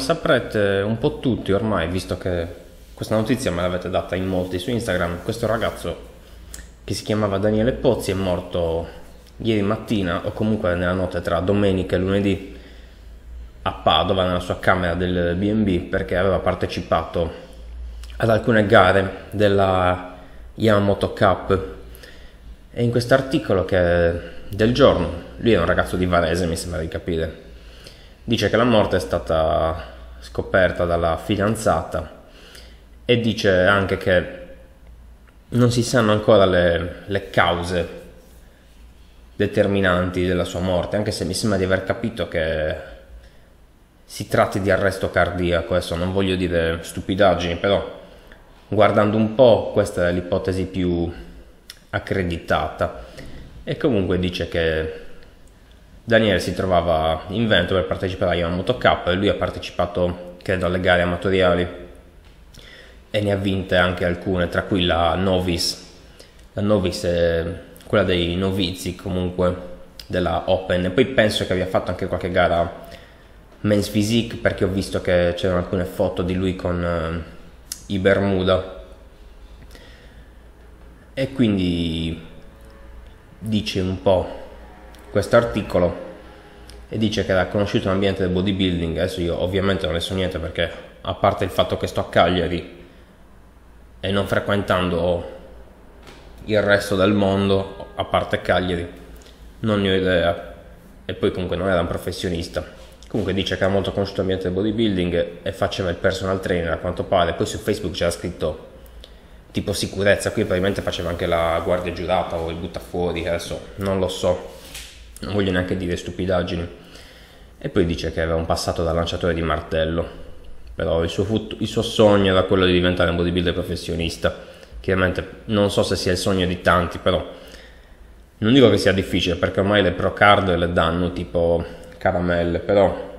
come saprete un po' tutti ormai, visto che questa notizia me l'avete data in molti su Instagram, questo ragazzo che si chiamava Daniele Pozzi è morto ieri mattina o comunque nella notte tra domenica e lunedì a Padova nella sua camera del BB perché aveva partecipato ad alcune gare della Yamamoto Cup e in quest'articolo che del giorno lui è un ragazzo di Varese mi sembra di capire dice che la morte è stata scoperta dalla fidanzata e dice anche che non si sanno ancora le, le cause determinanti della sua morte, anche se mi sembra di aver capito che si tratti di arresto cardiaco, adesso non voglio dire stupidaggini, però guardando un po' questa è l'ipotesi più accreditata e comunque dice che Daniele si trovava in Veneto per partecipare a Yamamoto Cup e lui ha partecipato credo alle gare amatoriali e ne ha vinte anche alcune tra cui la Novice. la Novis è quella dei novizi comunque della Open e poi penso che abbia fatto anche qualche gara men's physique perché ho visto che c'erano alcune foto di lui con eh, i Bermuda e quindi dice un po' questo articolo e dice che era conosciuto l'ambiente del bodybuilding, adesso io ovviamente non ne so niente perché a parte il fatto che sto a Cagliari e non frequentando il resto del mondo, a parte Cagliari, non ne ho idea e poi comunque non era un professionista. Comunque dice che ha molto conosciuto l'ambiente del bodybuilding e faceva il personal trainer a quanto pare, poi su Facebook c'era scritto tipo sicurezza, qui probabilmente faceva anche la guardia giurata o il butta fuori, adesso non lo so non voglio neanche dire stupidaggini. E poi dice che aveva un passato da lanciatore di martello, però il suo, fut- il suo sogno era quello di diventare un bodybuilder professionista. Chiaramente non so se sia il sogno di tanti, però non dico che sia difficile perché ormai le pro card le danno tipo caramelle, però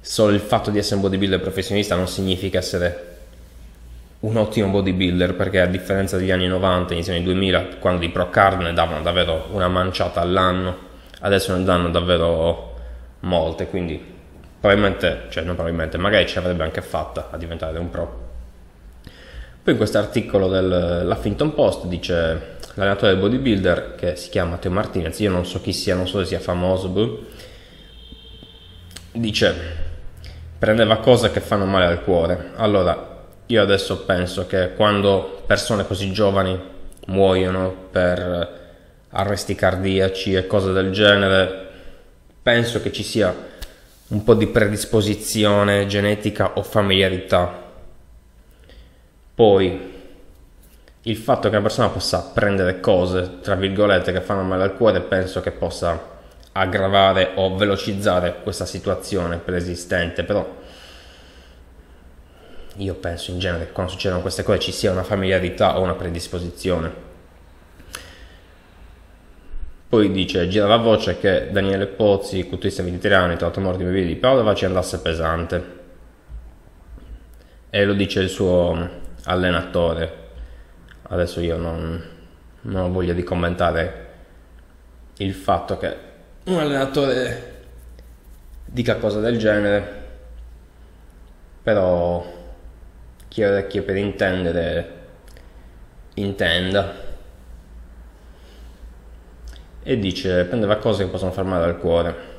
solo il fatto di essere un bodybuilder professionista non significa essere un ottimo bodybuilder perché a differenza degli anni 90, inizio anni 2000, quando i pro card ne davano davvero una manciata all'anno, adesso ne danno davvero molte, quindi probabilmente, cioè non probabilmente, magari ce l'avrebbe anche fatta a diventare un pro. Poi in questo articolo dell'Huffington Post dice l'allenatore del bodybuilder che si chiama Matteo Martinez, io non so chi sia, non so se sia famoso, blu, boh, dice prendeva cose che fanno male al cuore. Allora, io adesso penso che quando persone così giovani muoiono per eh, arresti cardiaci e cose del genere, penso che ci sia un po' di predisposizione genetica o familiarità. Poi il fatto che una persona possa prendere cose, tra virgolette, che fanno male al cuore, penso che possa aggravare o velocizzare questa situazione preesistente, però io penso in genere che quando succedono queste cose ci sia una familiarità o una predisposizione. Poi dice, gira la voce che Daniele Pozzi, culturista vegetariano, trovato morto in bevande di Padova, ci andasse pesante. E lo dice il suo allenatore. Adesso io non, non ho voglia di commentare il fatto che un allenatore dica cose del genere, però orecchie per intendere intenda e dice prendeva cose che possono far male al cuore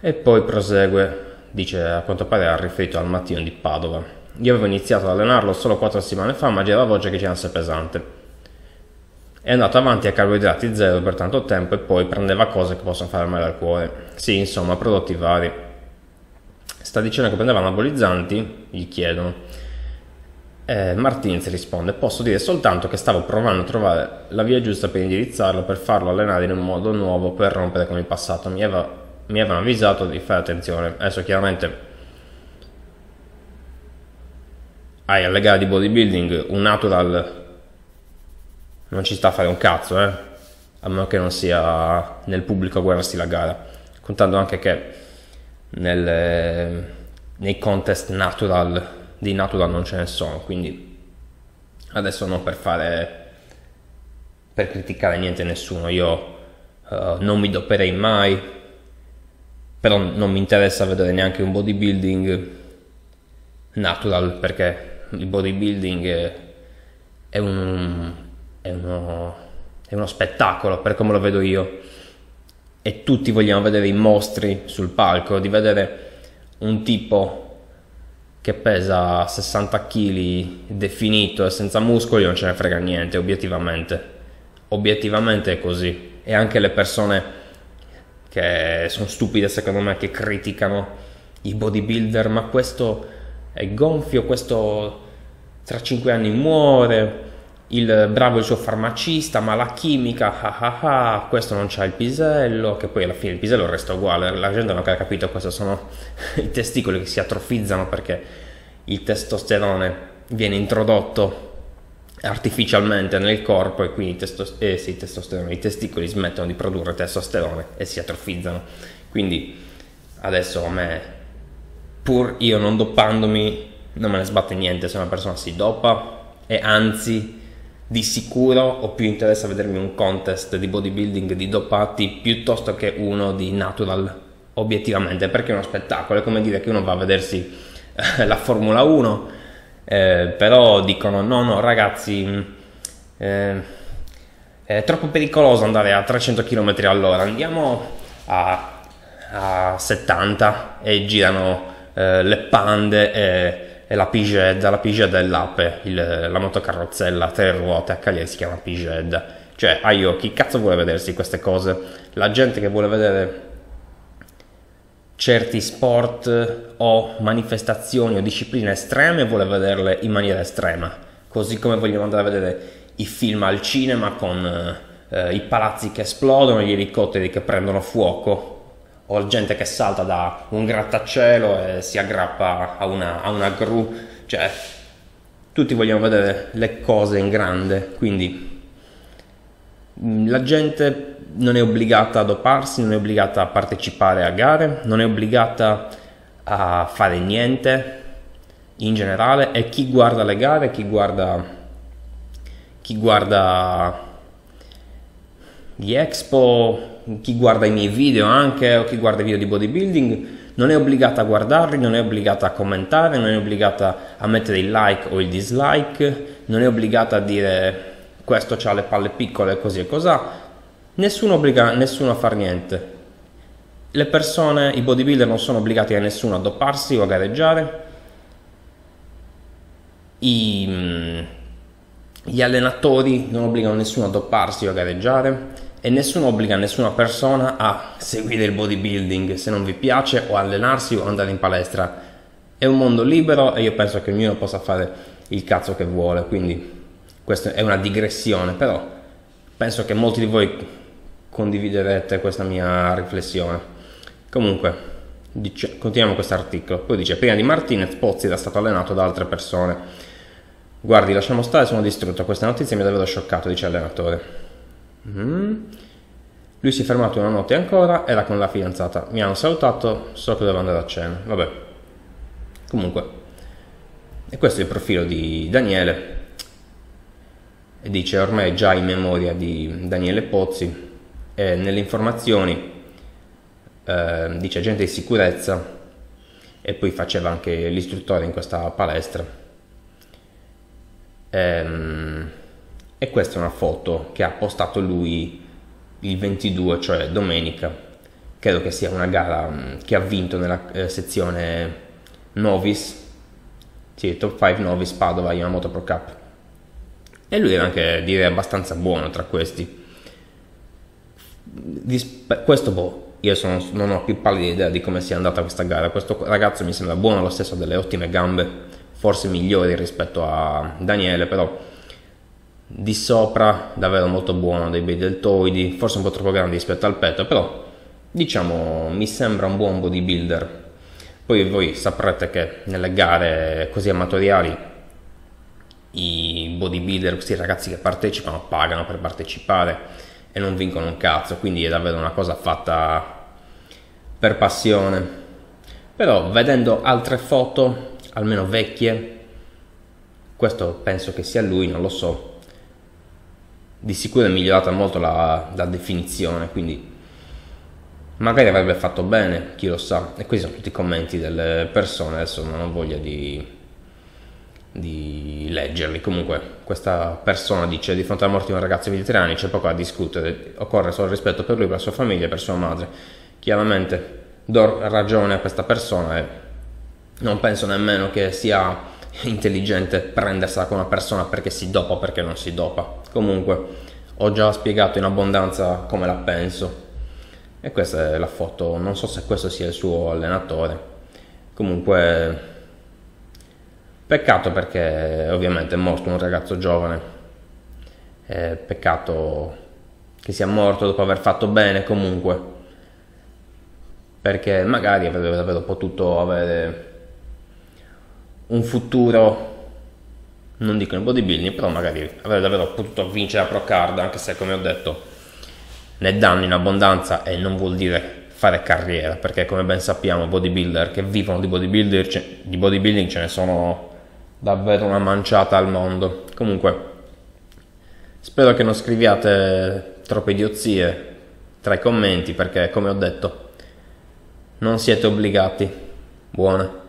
e poi prosegue dice a quanto pare ha riferito al mattino di Padova io avevo iniziato ad allenarlo solo quattro settimane fa ma girava voce che c'era ansia pesante è andato avanti a carboidrati zero per tanto tempo e poi prendeva cose che possono far male al cuore sì insomma prodotti vari sta dicendo che prendeva anabolizzanti, gli chiedono. Eh, Martins risponde: Posso dire soltanto che stavo provando a trovare la via giusta per indirizzarlo, per farlo allenare in un modo nuovo, per rompere con il passato. Mi, aveva, mi avevano avvisato di fare attenzione. Adesso, chiaramente, hai alle gare di bodybuilding un natural. Non ci sta a fare un cazzo, eh? A meno che non sia nel pubblico a guardarsi la gara. Contando anche che nel, nei contest natural di natural non ce ne sono quindi adesso non per fare per criticare niente nessuno io uh, non mi doperei mai però non mi interessa vedere neanche un bodybuilding natural perché il bodybuilding è, è, un, è, uno, è uno spettacolo per come lo vedo io e tutti vogliamo vedere i mostri sul palco, di vedere un tipo che pesa 60 kg definito e senza muscoli non ce ne frega niente, obiettivamente. Obiettivamente è così. E anche le persone che sono stupide secondo me che criticano i bodybuilder, ma questo è gonfio, questo tra 5 anni muore, il bravo il suo farmacista, ma la chimica, ah ah ah, questo non c'ha il pisello, che poi alla fine il pisello resta uguale, la gente non ha capito, questo sono i testicoli che si atrofizzano perché il testosterone viene introdotto artificialmente nel corpo e quindi testos- eh sì, i testicoli smettono di produrre testosterone e si atrofizzano. Quindi adesso a me, pur io non doppandomi, non me ne sbatte niente se una persona si doppa e anzi di sicuro ho più interesse a vedermi un contest di bodybuilding di dopati piuttosto che uno di natural, obiettivamente, perché è uno spettacolo, è come dire che uno va a vedersi eh, la Formula 1, eh, però dicono no, no ragazzi, mm, eh, è troppo pericoloso andare a 300 km all'ora, andiamo a, a 70 e girano eh, le pande è la Piged, la Piged è l'ape, il, la motocarrozzella a tre ruote, a Cagliari si chiama Piged. Cioè, aio, chi cazzo vuole vedersi queste cose? La gente che vuole vedere certi sport o manifestazioni o discipline estreme vuole vederle in maniera estrema, così come vogliamo andare a vedere i film al cinema con eh, i palazzi che esplodono, gli elicotteri che prendono fuoco, o gente che salta da un grattacielo e si aggrappa a una, a una gru, cioè tutti vogliamo vedere le cose in grande, quindi mm, la gente non è obbligata a doparsi, non è obbligata a partecipare a gare, non è obbligata a fare niente in generale e chi guarda le gare, chi guarda, chi guarda di Expo, chi guarda i miei video anche o chi guarda i video di bodybuilding non è obbligata a guardarli, non è obbligata a commentare, non è obbligata a mettere il like o il dislike, non è obbligata a dire questo ha le palle piccole così e cos'ha. Nessuno obbliga nessuno a far niente. Le persone, i bodybuilder non sono obbligati a nessuno a dopparsi o a gareggiare. I, mm, gli allenatori non obbligano nessuno a dopparsi o a gareggiare e nessuno obbliga nessuna persona a seguire il bodybuilding se non vi piace o allenarsi o andare in palestra. È un mondo libero e io penso che ognuno possa fare il cazzo che vuole, quindi questa è una digressione, però penso che molti di voi condividerete questa mia riflessione. Comunque, dice, continuiamo questo articolo. Poi dice, prima di Martinez Pozzi era stato allenato da altre persone. Guardi, lasciamo stare, sono distrutto, questa notizia mi ha davvero scioccato, dice l'allenatore. Mm. Lui si è fermato una notte ancora, era con la fidanzata. Mi hanno salutato, so che devo andare a cena. Vabbè. Comunque. E questo è il profilo di Daniele. E dice ormai già in memoria di Daniele Pozzi. E nelle informazioni eh, dice agente di sicurezza e poi faceva anche l'istruttore in questa palestra. Ehm e questa è una foto che ha postato lui il 22, cioè domenica. Credo che sia una gara mm, che ha vinto nella eh, sezione Novice, sì, Top 5 Novice Padova Yamamoto Pro Cup. E lui era anche direi abbastanza buono tra questi. Disp- questo boh, io sono, non ho più pallida idea di come sia andata questa gara. Questo ragazzo mi sembra buono lo stesso, ha delle ottime gambe, forse migliori rispetto a Daniele, però di sopra davvero molto buono dei bei deltoidi forse un po' troppo grandi rispetto al petto però diciamo mi sembra un buon bodybuilder poi voi saprete che nelle gare così amatoriali i bodybuilder, questi ragazzi che partecipano, pagano per partecipare e non vincono un cazzo, quindi è davvero una cosa fatta per passione. Però vedendo altre foto, almeno vecchie, questo penso che sia lui, non lo so, di sicuro è migliorata molto la, la definizione, quindi magari avrebbe fatto bene, chi lo sa. E questi sono tutti i commenti delle persone, adesso non ho voglia di, di leggerli. Comunque, questa persona dice: Di fronte alla morte di un ragazzo di 23 anni c'è poco da discutere, occorre solo rispetto per lui, per la sua famiglia e per sua madre. Chiaramente do ragione a questa persona e non penso nemmeno che sia intelligente prendersela con una persona perché si dopa o perché non si dopa Comunque, ho già spiegato in abbondanza come la penso. E questa è la foto, non so se questo sia il suo allenatore. Comunque, peccato perché ovviamente è morto un ragazzo giovane. Eh, peccato che sia morto dopo aver fatto bene comunque. Perché magari avrebbe potuto avere un futuro non dico in bodybuilding, però magari avrei davvero potuto vincere la pro card, anche se come ho detto ne danno in abbondanza e non vuol dire fare carriera, perché come ben sappiamo bodybuilder che vivono di bodybuilder, di bodybuilding ce ne sono davvero una manciata al mondo. Comunque, spero che non scriviate troppe idiozie tra i commenti, perché come ho detto, non siete obbligati. Buona.